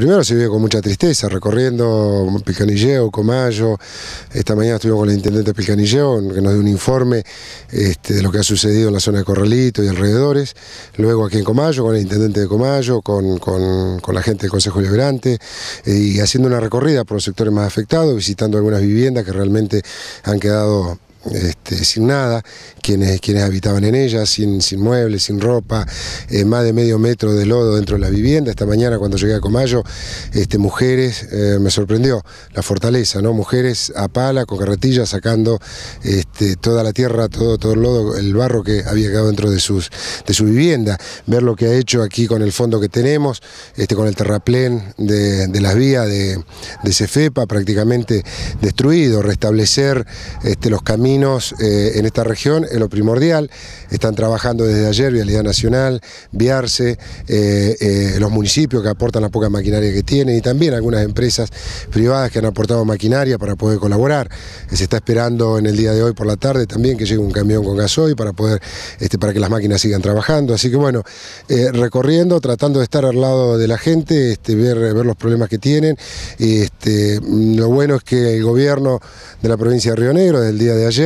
Primero se vive con mucha tristeza, recorriendo Picanilleo, Comayo. Esta mañana estuvimos con el intendente Picanilleo, que nos dio un informe este, de lo que ha sucedido en la zona de Corralito y alrededores. Luego aquí en Comayo, con el intendente de Comayo, con, con la gente del Consejo Liberante, y haciendo una recorrida por los sectores más afectados, visitando algunas viviendas que realmente han quedado este, sin nada, quienes, quienes habitaban en ella, sin, muebles, sin ropa, eh, más de medio metro de lodo dentro de la vivienda. Esta mañana cuando llegué a Comayo, este, mujeres, eh, me sorprendió la fortaleza, ¿no? Mujeres a pala, con carretillas, sacando este, toda la tierra, todo, todo el lodo, el barro que había quedado dentro de, sus, de su vivienda. Ver lo que ha hecho aquí con el fondo que tenemos, este, con el terraplén de, las vías de, de Cefepa, prácticamente destruido, restablecer este, los caminos eh, en esta región es lo primordial. Están trabajando desde ayer Vialidad Nacional, Viarse, eh, eh, los municipios que aportan la poca maquinaria que tienen y también algunas empresas privadas que han aportado maquinaria para poder colaborar. Se está esperando en el día de hoy por la tarde también que llegue un camión con gasoil para poder, este, para que las máquinas sigan trabajando. Así que bueno, recorriendo, tratando de estar al lado de la gente, este, ver, los problemas que tienen. Este, lo bueno es que el gobierno de la provincia de Río Negro, del día de ayer,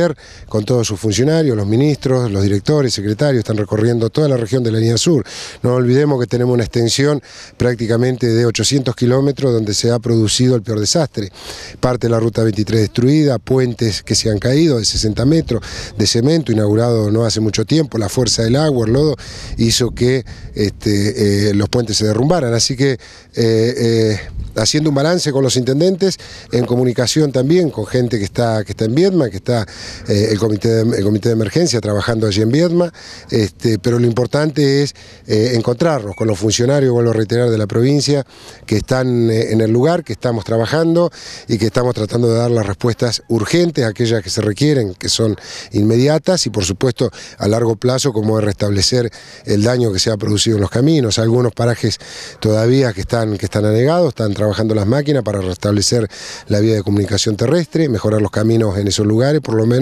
con todos sus funcionarios, los ministros, los directores, secretarios, están recorriendo toda la región de la línea sur. No olvidemos que tenemos una extensión prácticamente de 800 kilómetros donde se ha producido el peor desastre. Parte de la ruta 23 destruida, puentes que se han caído de 60 metros, de cemento inaugurado no hace mucho tiempo, la fuerza del agua, el lodo, hizo que este, eh, los puentes se derrumbaran. Así que eh, eh, haciendo un balance con los intendentes, en comunicación también con gente que está, que está en Vietnam, que está eh, el, comité de, Comité de Emergencia trabajando allí en Viedma, este, pero lo importante es eh, encontrarnos con los funcionarios, vuelvo a reiterar, de la provincia que están eh, en el lugar, que estamos trabajando y que estamos tratando de dar las respuestas urgentes, aquellas que se requieren, que son inmediatas y por supuesto a largo plazo, como es restablecer el daño que se ha producido en los caminos, algunos parajes todavía que están, que están anegados, están trabajando las máquinas para restablecer la vía de comunicación terrestre, mejorar los caminos en esos lugares, por lo menos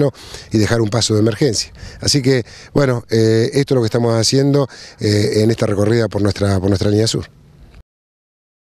y dejar un paso de emergencia. Así que, bueno, eh, esto es lo que estamos haciendo eh, en esta recorrida por nuestra, por nuestra línea sur.